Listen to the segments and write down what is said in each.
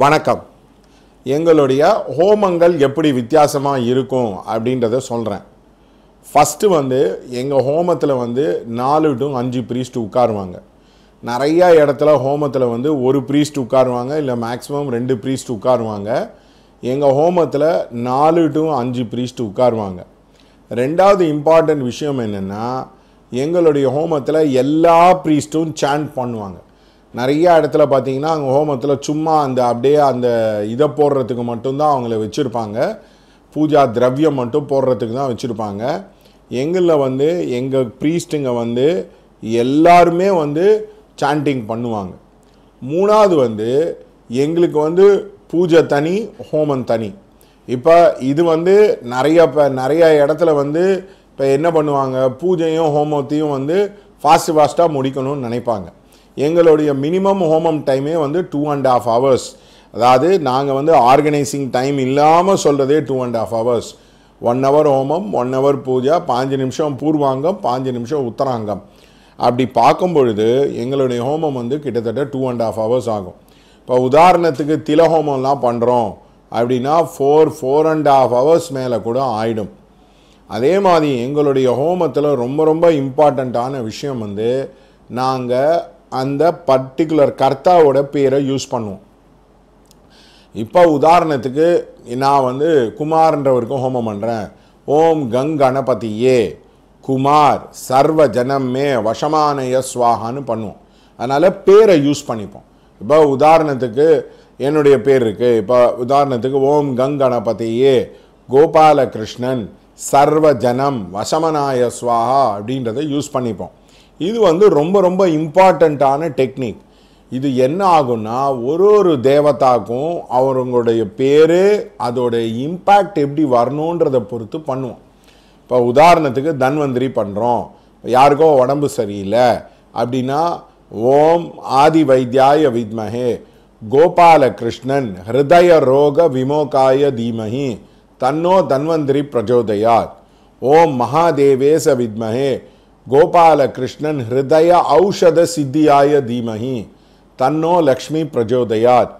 வணக்கம் எங்களுடைய ஹோமங்கள் எப்படி வித்தியாசமாக இருக்கும் அப்படின்றத சொல்கிறேன் ஃபஸ்ட்டு வந்து எங்கள் ஹோமத்தில் வந்து நாலு டு அஞ்சு ப்ரீஸ்ட் உட்காருவாங்க நிறையா இடத்துல ஹோமத்தில் வந்து ஒரு ப்ரீஸ்ட் உட்காருவாங்க இல்லை மேக்ஸிமம் ரெண்டு ப்ரீஸ்ட் உட்காருவாங்க எங்கள் ஹோமத்தில் நாலு டு அஞ்சு ப்ரீஸ்ட் உட்காருவாங்க ரெண்டாவது இம்பார்ட்டண்ட் விஷயம் என்னென்னா எங்களுடைய ஹோமத்தில் எல்லா ப்ரீஸ்ட்டும் சேண்ட் பண்ணுவாங்க நிறையா இடத்துல பார்த்தீங்கன்னா அங்கே ஹோமத்தில் சும்மா அந்த அப்படியே அந்த இதை போடுறதுக்கு மட்டும்தான் அவங்கள வச்சுருப்பாங்க பூஜா திரவியம் மட்டும் போடுறதுக்கு தான் வச்சுருப்பாங்க எங்களில் வந்து எங்கள் ப்ரீஸ்ட்டுங்க வந்து எல்லாருமே வந்து சாண்டிங் பண்ணுவாங்க மூணாவது வந்து எங்களுக்கு வந்து பூஜை தனி ஹோமம் தனி இப்போ இது வந்து நிறைய இப்போ நிறைய இடத்துல வந்து இப்போ என்ன பண்ணுவாங்க பூஜையும் ஹோமத்தையும் வந்து ஃபாஸ்ட் ஃபாஸ்ட்டாக முடிக்கணும்னு நினைப்பாங்க எங்களுடைய மினிமம் ஹோமம் டைமே வந்து டூ அண்ட் ஆஃப் ஹவர்ஸ் அதாவது நாங்கள் வந்து ஆர்கனைசிங் டைம் இல்லாமல் சொல்கிறதே two and half hours one hour ஹோமம் ஒன் ஹவர் பூஜா பாஞ்சு நிமிஷம் பூர்வாங்கம் பாஞ்சு நிமிஷம் உத்தராங்கம் அப்படி பார்க்கும் பொழுது எங்களுடைய ஹோமம் வந்து கிட்டத்தட்ட டூ அண்ட் ஆஃப் ஹவர்ஸ் ஆகும் இப்போ உதாரணத்துக்கு தில ஹோமம்லாம் பண்ணுறோம் அப்படின்னா four four and half hours மேலே கூட ஆயிடும் அதே மாதிரி எங்களுடைய ஹோமத்தில் ரொம்ப ரொம்ப இம்பார்ட்டண்ட்டான விஷயம் வந்து நாங்கள் அந்த பர்டிகுலர் கர்த்தாவோட பேரை யூஸ் பண்ணுவோம் இப்போ உதாரணத்துக்கு நான் வந்து குமார்ன்றவருக்கும் ஹோமம் பண்ணுறேன் ஓம் கங் குமார் சர்வ ஜனமே வசமானய ஸ்வாகான்னு பண்ணுவோம் அதனால் பேரை யூஸ் பண்ணிப்போம் இப்போ உதாரணத்துக்கு என்னுடைய பேர் இருக்குது இப்போ உதாரணத்துக்கு ஓம் கங் கோபாலகிருஷ்ணன் சர்வ ஜனம் வசமநாய ஸ்வாகா அப்படின்றத யூஸ் பண்ணிப்போம் இது வந்து ரொம்ப ரொம்ப இம்பார்ட்டண்ட்டான டெக்னிக் இது என்ன ஆகும்னா ஒரு ஒரு தேவதாக்கும் அவங்களுடைய பேர் அதோடைய இம்பேக்ட் எப்படி வரணுன்றதை பொறுத்து பண்ணுவோம் இப்போ உதாரணத்துக்கு தன்வந்திரி பண்ணுறோம் யாருக்கோ உடம்பு சரியில்லை அப்படின்னா ஓம் ஆதி வைத்தியாய வித்மஹே கோபால கிருஷ்ணன் ஹிருதய ரோக விமோகாய தீமஹி தன்னோ தன்வந்திரி பிரஜோதயாத் ஓம் மகாதேவேச வித்மஹே கோபாலகிருஷ்ணன் ஹிருதய ஔஷத சித்தியாய தீமஹி தன்னோ லக்ஷ்மி பிரஜோதயாத்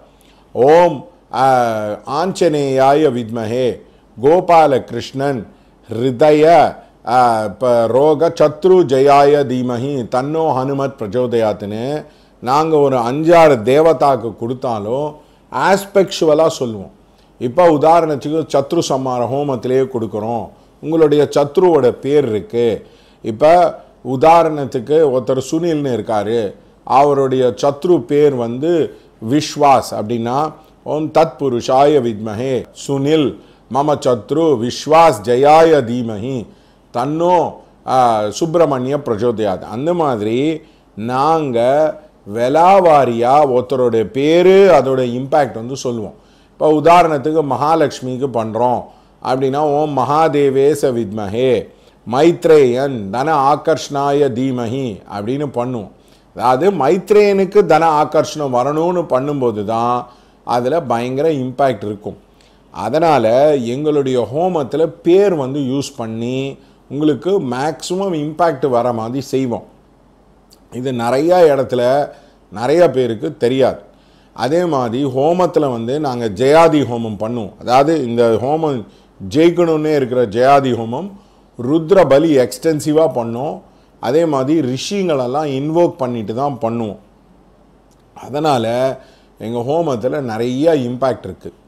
ஓம் ஆஞ்சநேயாய வித்மஹே கோபாலகிருஷ்ணன் ஹிருதய ரோக சத்ரு ஜெயாய தீமஹி தன்னோ ஹனுமத் பிரஜோதயாத்துன்னு நாங்கள் ஒரு அஞ்சாறு தேவதாக்கு கொடுத்தாலும் ஆஸ்பெக்சுவலாக சொல்லுவோம் இப்போ உதாரணத்துக்கு சத்ரு சம்மார ஹோமத்திலேயே கொடுக்குறோம் உங்களுடைய சத்ருவோட பேர் இருக்குது இப்போ உதாரணத்துக்கு ஒருத்தர் சுனில்னு இருக்கார் அவருடைய சத்ரு பேர் வந்து விஸ்வாஸ் அப்படின்னா ஓம் தத் புருஷாய வித்மஹே சுனில் மம சத்ரு விஸ்வாஸ் ஜெயாய தீமஹி தன்னோ சுப்பிரமணிய பிரச்சோதயாது அந்த மாதிரி நாங்கள் வெலாவாரியாக ஒருத்தருடைய பேர் அதோட இம்பேக்ட் வந்து சொல்லுவோம் இப்போ உதாரணத்துக்கு மகாலட்சுமிக்கு பண்ணுறோம் அப்படின்னா ஓம் மகாதேவேச வித்மஹே மைத்ரேயன் தன ஆகர்ஷ்ணாய தீமஹி அப்படின்னு பண்ணும் அதாவது மைத்ரேயனுக்கு தன ஆகர்ஷணம் வரணும்னு பண்ணும்போது தான் அதில் பயங்கர இம்பேக்ட் இருக்கும் அதனால் எங்களுடைய ஹோமத்தில் பேர் வந்து யூஸ் பண்ணி உங்களுக்கு மேக்ஸிமம் இம்பேக்ட் வர மாதிரி செய்வோம் இது நிறையா இடத்துல நிறையா பேருக்கு தெரியாது அதே மாதிரி ஹோமத்தில் வந்து நாங்கள் ஜெயாதி ஹோமம் பண்ணுவோம் அதாவது இந்த ஹோமம் ஜெயிக்கணுன்னே இருக்கிற ஜெயாதி ஹோமம் ருத்ர பலி எக்ஸ்டென்சிவாக பண்ணோம் அதே மாதிரி ரிஷிங்களெல்லாம் இன்வோக் பண்ணிட்டு தான் பண்ணுவோம் அதனால் எங்கள் ஹோமத்தில் நிறைய இம்பேக்ட் இருக்குது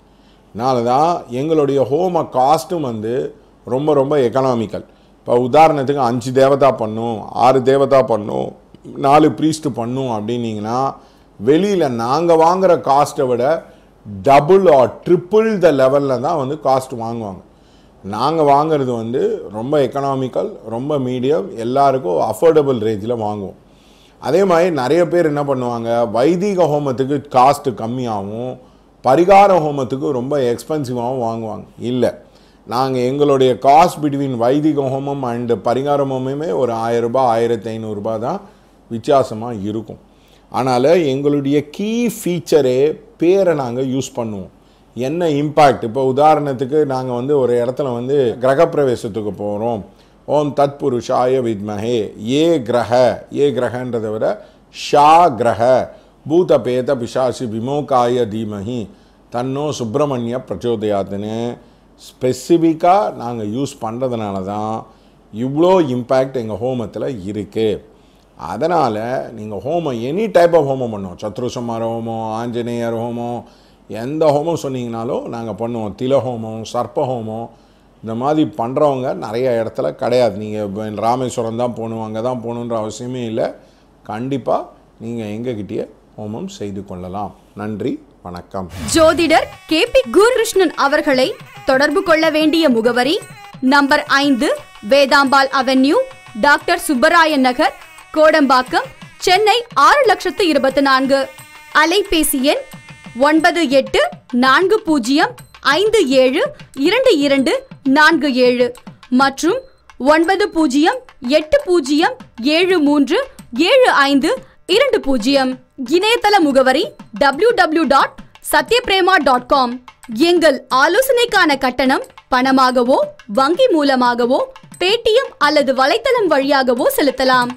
அதனால தான் எங்களுடைய ஹோம காஸ்ட்டும் வந்து ரொம்ப ரொம்ப எக்கனாமிக்கல் இப்போ உதாரணத்துக்கு அஞ்சு தேவதா பண்ணும் ஆறு தேவதா பண்ணும் நாலு ப்ரீஸ்ட் பண்ணும் அப்படின்னீங்கன்னா வெளியில் நாங்கள் வாங்குகிற காஸ்ட்டை விட டபுள் ஆர் ட்ரிப்புள் த லெவலில் தான் வந்து காஸ்ட் வாங்குவாங்க நாங்கள் வாங்கிறது வந்து ரொம்ப எக்கனாமிக்கல் ரொம்ப மீடியம் எல்லாருக்கும் அஃபோர்டபுள் ரேஞ்சில் வாங்குவோம் அதே மாதிரி நிறைய பேர் என்ன பண்ணுவாங்க வைதிக ஹோமத்துக்கு காஸ்ட்டு கம்மியாகவும் பரிகார ஹோமத்துக்கு ரொம்ப எக்ஸ்பென்சிவாகவும் வாங்குவாங்க இல்லை நாங்கள் எங்களுடைய காஸ்ட் பிட்வீன் வைதிக ஹோமம் அண்டு பரிகார ஹோமமே ஒரு ஆயரூபா ஆயிரத்தி ஐநூறுரூபா தான் வித்தியாசமாக இருக்கும் ஆனால் எங்களுடைய கீ ஃபீச்சரே பேரை நாங்கள் யூஸ் பண்ணுவோம் என்ன இம்பேக்ட் இப்போ உதாரணத்துக்கு நாங்கள் வந்து ஒரு இடத்துல வந்து கிரகப்பிரவேசத்துக்கு போகிறோம் ஓம் தத் புருஷாய வித்மஹே ஏ கிரக ஏ கிரகன்றதை விட ஷா கிரக பூத பேத பிசாசி விமோகாய தீமஹி தன்னோ சுப்பிரமணிய பிரச்சோதயாத்துன்னு ஸ்பெசிஃபிக்காக நாங்கள் யூஸ் பண்ணுறதுனால தான் இவ்வளோ இம்பேக்ட் எங்கள் ஹோமத்தில் இருக்குது அதனால் நீங்கள் ஹோமம் எனி டைப் ஆஃப் ஹோமம் பண்ணுவோம் சத்ருசம்மார ஹோமம் ஆஞ்சநேயர் ஹோமம் எந்த ஹோமம் சொன்னீங்கனாலும் நாங்கள் பண்ணுவோம் தில ஹோமம் இந்த மாதிரி பண்ணுறவங்க நிறைய இடத்துல கிடையாது நீங்கள் ராமேஸ்வரம் தான் போகணும் அங்கே தான் போகணுன்ற அவசியமே இல்லை கண்டிப்பாக நீங்கள் எங்ககிட்டயே ஹோமம் செய்து கொள்ளலாம் நன்றி வணக்கம் ஜோதிடர் கே பி குருகிருஷ்ணன் அவர்களை தொடர்பு கொள்ள வேண்டிய முகவரி நம்பர் ஐந்து வேதாம்பாள் அவென்யூ டாக்டர் சுப்பராய நகர் கோடம்பாக்கம் சென்னை ஆறு லட்சத்து இருபத்தி நான்கு அலைபேசி எண் ஒன்பது எட்டு நான்கு பூஜ்ஜியம் ஐந்து ஏழு இரண்டு இரண்டு நான்கு ஏழு மற்றும் ஒன்பது பூஜ்ஜியம் எட்டு பூஜ்ஜியம் ஏழு மூன்று ஏழு ஐந்து இரண்டு பூஜ்ஜியம் இணையதள முகவரி W W dot Sathyaprema dot com எங்கள் ஆலோசனைக்கான கட்டணம் பணமாகவோ வங்கி மூலமாகவோ பேடிஎம் அல்லது வலைத்தளம் வழியாகவோ செலுத்தலாம்